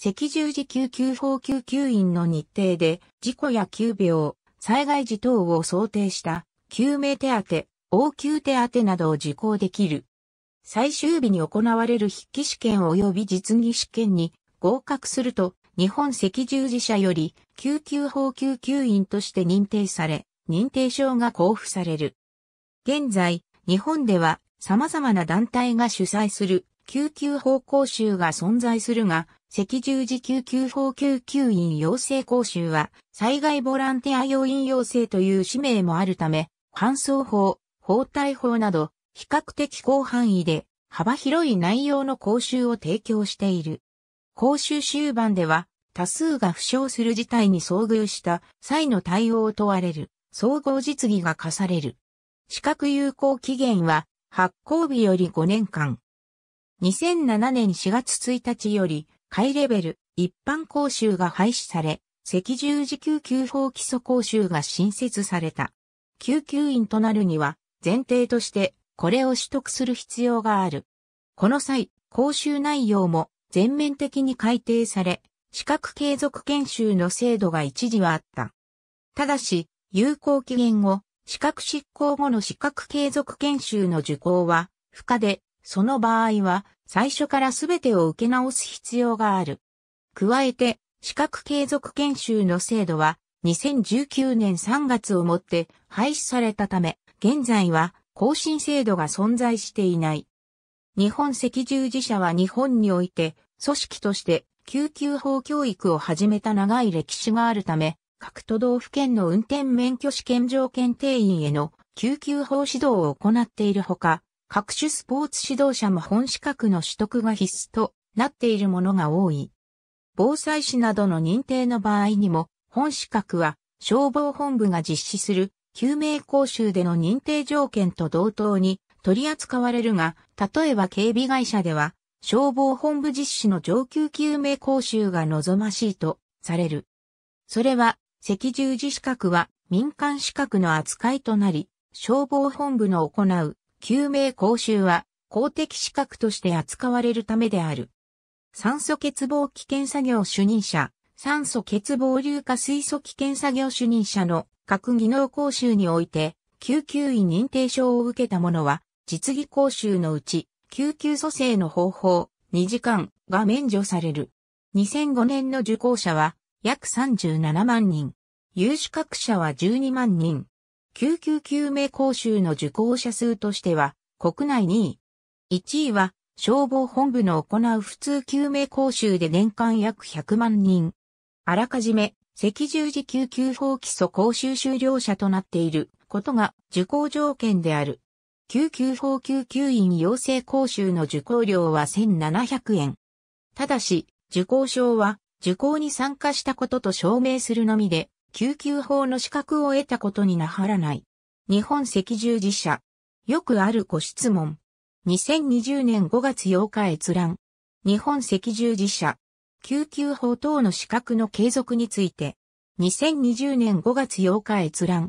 赤十字救急法救急員の日程で、事故や急病、災害時等を想定した、救命手当、応急手当などを受講できる。最終日に行われる筆記試験及び実技試験に合格すると、日本赤十字社より救急法救急員として認定され、認定証が交付される。現在、日本では様々な団体が主催する救急法講習が存在するが、赤十字救急法救急員養成講習は、災害ボランティア要員養成という使命もあるため、搬送法、包帯法など、比較的広範囲で、幅広い内容の講習を提供している。講習終盤では、多数が負傷する事態に遭遇した際の対応を問われる、総合実技が課される。資格有効期限は、発行日より5年間。2007年4月1日より、会レベル、一般講習が廃止され、赤十字救急法基礎講習が新設された。救急員となるには、前提として、これを取得する必要がある。この際、講習内容も全面的に改定され、資格継続研修の制度が一時はあった。ただし、有効期限後、資格執行後の資格継続研修の受講は、不可で、その場合は、最初からすべてを受け直す必要がある。加えて、資格継続研修の制度は、2019年3月をもって廃止されたため、現在は更新制度が存在していない。日本赤十字社は日本において、組織として救急法教育を始めた長い歴史があるため、各都道府県の運転免許試験条件定員への救急法指導を行っているほか、各種スポーツ指導者も本資格の取得が必須となっているものが多い。防災士などの認定の場合にも、本資格は消防本部が実施する救命講習での認定条件と同等に取り扱われるが、例えば警備会社では消防本部実施の上級救命講習が望ましいとされる。それは赤十字資格は民間資格の扱いとなり、消防本部の行う救命講習は公的資格として扱われるためである。酸素欠乏危険作業主任者、酸素欠乏硫化水素危険作業主任者の各技能講習において、救急医認定証を受けた者は、実技講習のうち、救急蘇生の方法、2時間が免除される。2005年の受講者は、約37万人。有資格者は12万人。救急救命講習の受講者数としては、国内2位。1位は、消防本部の行う普通救命講習で年間約100万人。あらかじめ、赤十字救急法基礎講習修了者となっていることが受講条件である。救急法救急員養成講習の受講料は1700円。ただし、受講証は受講に参加したことと証明するのみで、救急法の資格を得たことになはらない。日本赤十字社。よくあるご質問。2020年5月8日閲覧。日本赤十字社。救急法等の資格の継続について。2020年5月8日閲覧。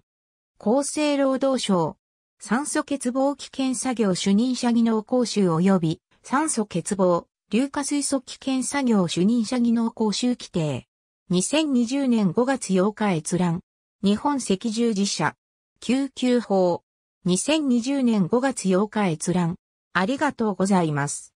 厚生労働省。酸素欠乏危険作業主任者技能講習及び酸素欠乏、硫化水素危険作業主任者技能講習規定。2020年5月8日閲覧。日本赤十字社。救急法。2020年5月8日閲覧。ありがとうございます。